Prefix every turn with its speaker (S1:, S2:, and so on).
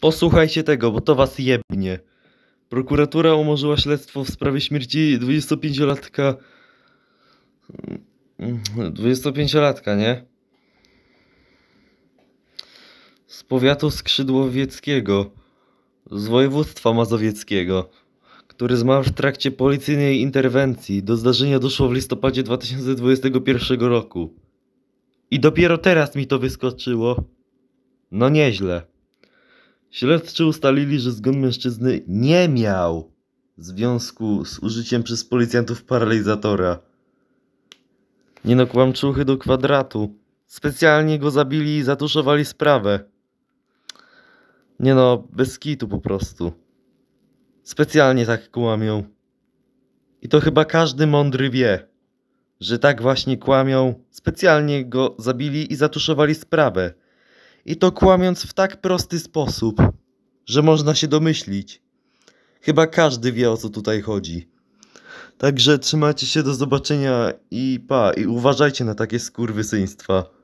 S1: Posłuchajcie tego, bo to was jebnie. Prokuratura umorzyła śledztwo w sprawie śmierci 25-latka... 25-latka, nie? Z powiatu skrzydłowieckiego, z województwa mazowieckiego, który zmarł w trakcie policyjnej interwencji. Do zdarzenia doszło w listopadzie 2021 roku. I dopiero teraz mi to wyskoczyło. No nieźle. Śledczy ustalili, że zgon mężczyzny nie miał w związku z użyciem przez policjantów paralizatora. Nie no, kłamczuchy do kwadratu. Specjalnie go zabili i zatuszowali sprawę. Nie no, bez kitu po prostu. Specjalnie tak kłamią. I to chyba każdy mądry wie, że tak właśnie kłamią. Specjalnie go zabili i zatuszowali sprawę. I to kłamiąc w tak prosty sposób, że można się domyślić. Chyba każdy wie o co tutaj chodzi. Także trzymajcie się, do zobaczenia i pa, i uważajcie na takie skurwysyństwa.